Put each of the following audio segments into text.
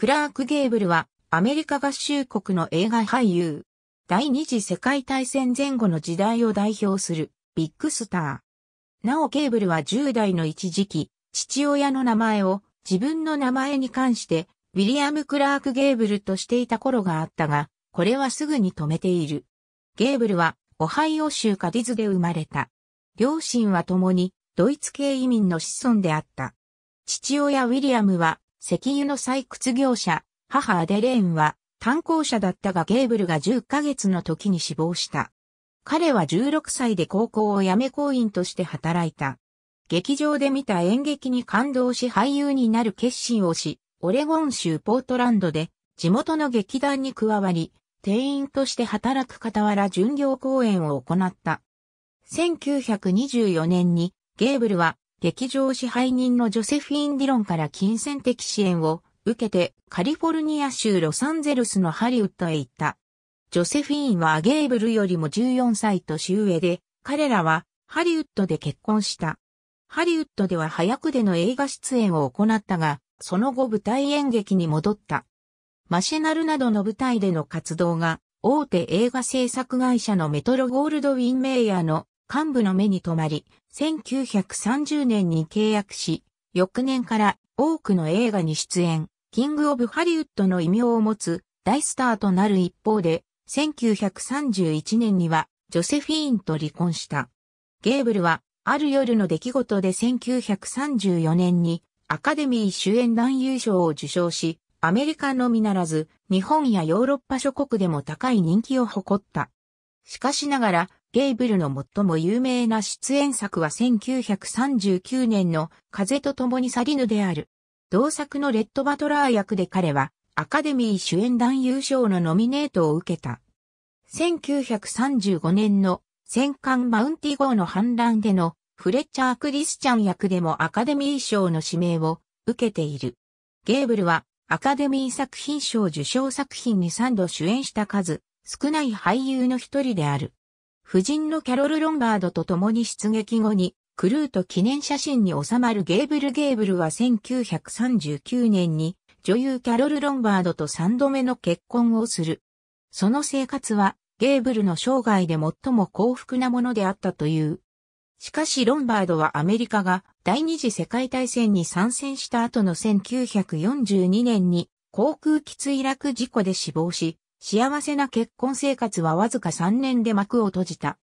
クラーク・ゲーブルはアメリカ合衆国の映画俳優。第二次世界大戦前後の時代を代表するビッグスター。なおゲーブルは10代の一時期、父親の名前を自分の名前に関してウィリアム・クラーク・ゲーブルとしていた頃があったが、これはすぐに止めている。ゲーブルはオハイオ州カディズで生まれた。両親は共にドイツ系移民の子孫であった。父親ウィリアムは石油の採掘業者、母アデレーンは炭鉱者だったがゲーブルが10ヶ月の時に死亡した。彼は16歳で高校を辞め行員として働いた。劇場で見た演劇に感動し俳優になる決心をし、オレゴン州ポートランドで地元の劇団に加わり、店員として働く傍ら巡業公演を行った。1924年にゲーブルは劇場支配人のジョセフィン・ディロンから金銭的支援を受けてカリフォルニア州ロサンゼルスのハリウッドへ行った。ジョセフィーンはアゲーブルよりも14歳年上で、彼らはハリウッドで結婚した。ハリウッドでは早くでの映画出演を行ったが、その後舞台演劇に戻った。マシェナルなどの舞台での活動が、大手映画制作会社のメトロゴールドウィンメイヤーの幹部の目に留まり、1930年に契約し、翌年から多くの映画に出演、キング・オブ・ハリウッドの異名を持つ大スターとなる一方で、1931年にはジョセフィーンと離婚した。ゲーブルは、ある夜の出来事で1934年にアカデミー主演男優賞を受賞し、アメリカのみならず、日本やヨーロッパ諸国でも高い人気を誇った。しかしながら、ゲイブルの最も有名な出演作は1939年の風と共に去りぬである。同作のレッドバトラー役で彼はアカデミー主演男優賞のノミネートを受けた。1935年の戦艦マウンティ号の反乱でのフレッチャー・クリスチャン役でもアカデミー賞の指名を受けている。ゲーブルはアカデミー作品賞受賞作品に3度主演した数少ない俳優の一人である。夫人のキャロル・ロンバードと共に出撃後に、クルーと記念写真に収まるゲーブル・ゲーブルは1939年に女優キャロル・ロンバードと三度目の結婚をする。その生活はゲーブルの生涯で最も幸福なものであったという。しかしロンバードはアメリカが第二次世界大戦に参戦した後の1942年に航空機墜落事故で死亡し、幸せな結婚生活はわずか3年で幕を閉じた。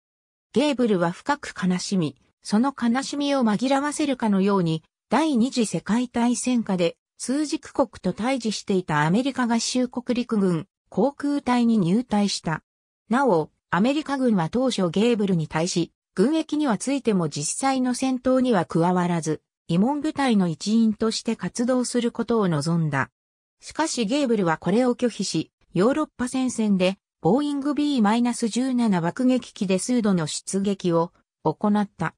ゲーブルは深く悲しみ、その悲しみを紛らわせるかのように、第二次世界大戦下で枢軸国と対峙していたアメリカ合衆国陸軍航空隊に入隊した。なお、アメリカ軍は当初ゲーブルに対し、軍役にはついても実際の戦闘には加わらず、慰問部隊の一員として活動することを望んだ。しかしゲーブルはこれを拒否し、ヨーロッパ戦線で、ボーイング B-17 爆撃機で数度の出撃を行った。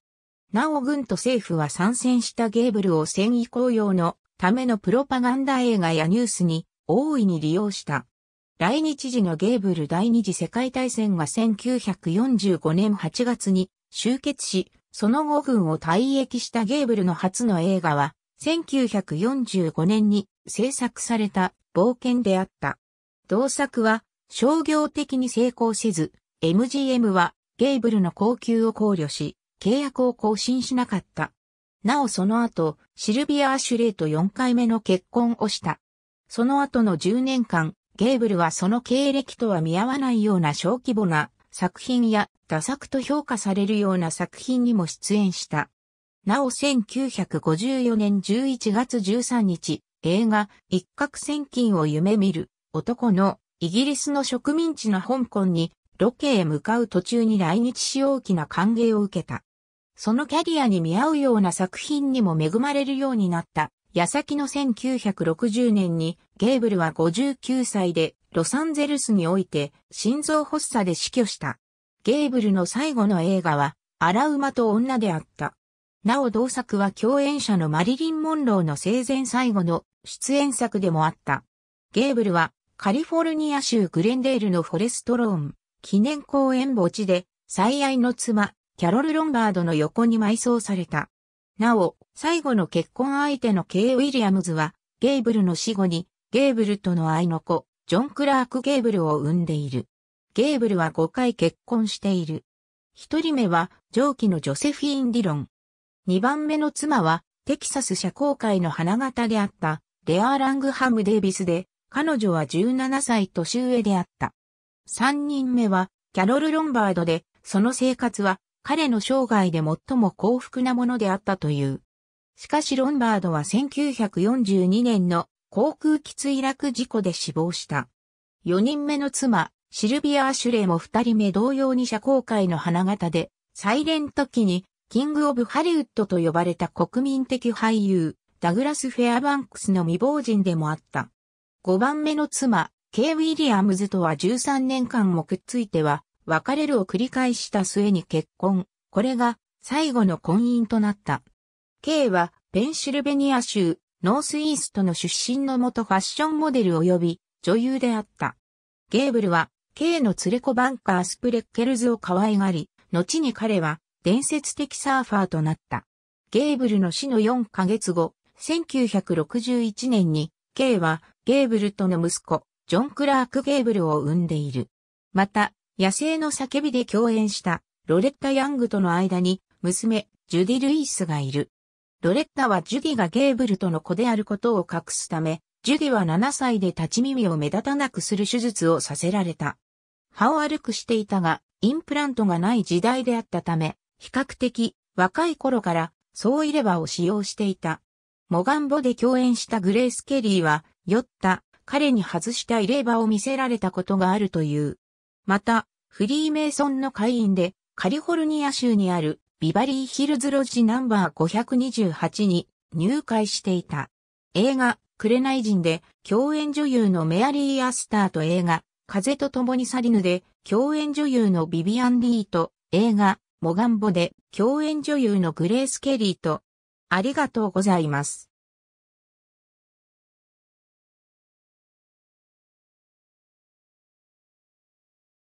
なお軍と政府は参戦したゲーブルを戦意高揚のためのプロパガンダ映画やニュースに大いに利用した。来日時のゲーブル第二次世界大戦は1945年8月に終結し、その後軍を退役したゲーブルの初の映画は、1945年に制作された冒険であった。同作は商業的に成功せず、MGM はゲイブルの高級を考慮し、契約を更新しなかった。なおその後、シルビア・アシュレイと4回目の結婚をした。その後の10年間、ゲーブルはその経歴とは見合わないような小規模な作品や打作と評価されるような作品にも出演した。なお1954年11月13日、映画一攫千金を夢見る男のイギリスの植民地の香港にロケへ向かう途中に来日し大きな歓迎を受けた。そのキャリアに見合うような作品にも恵まれるようになった。矢先の1960年にゲーブルは59歳でロサンゼルスにおいて心臓発作で死去した。ゲーブルの最後の映画は荒馬と女であった。なお同作は共演者のマリリン・モンローの生前最後の出演作でもあった。ゲーブルはカリフォルニア州グレンデールのフォレストローン、記念公園墓地で、最愛の妻、キャロル・ロンバードの横に埋葬された。なお、最後の結婚相手のケイ・ウィリアムズは、ゲーブルの死後に、ゲーブルとの愛の子、ジョン・クラーク・ゲーブルを産んでいる。ゲーブルは5回結婚している。一人目は、上記のジョセフィーン・ディロン。二番目の妻は、テキサス社交界の花形であった、レアラングハム・デイビスで、彼女は17歳年上であった。3人目は、キャロル・ロンバードで、その生活は、彼の生涯で最も幸福なものであったという。しかしロンバードは1942年の航空機墜落事故で死亡した。4人目の妻、シルビア・アシュレイも2人目同様に社交界の花形で、サイレント期に、キング・オブ・ハリウッドと呼ばれた国民的俳優、ダグラス・フェアバンクスの未亡人でもあった。5番目の妻、ケイ・ウィリアムズとは13年間もくっついては、別れるを繰り返した末に結婚。これが最後の婚姻となった。ケイはペンシルベニア州ノースイーストの出身の元ファッションモデル及び女優であった。ゲーブルは K の連れ子バンカースプレッケルズを可愛がり、後に彼は伝説的サーファーとなった。ゲーブルの死の4ヶ月後、1961年に K はゲーブルとの息子、ジョン・クラーク・ゲーブルを生んでいる。また、野生の叫びで共演したロレッタ・ヤングとの間に娘、ジュディ・ルイスがいる。ロレッタはジュディがゲーブルとの子であることを隠すため、ジュディは7歳で立ち耳を目立たなくする手術をさせられた。歯を悪くしていたが、インプラントがない時代であったため、比較的若い頃からそう入れ歯を使用していた。モガンボで共演したグレース・ケリーは、酔った彼に外した入れ歯を見せられたことがあるという。また、フリーメイソンの会員で、カリフォルニア州にあるビバリーヒルズロジナンバー528に入会していた。映画、クレナイ人で、共演女優のメアリー・アスターと映画、風と共に去りぬで、共演女優のビビアン・リーと、映画、モガンボで、共演女優のグレース・ケリーと、ありがとうございます。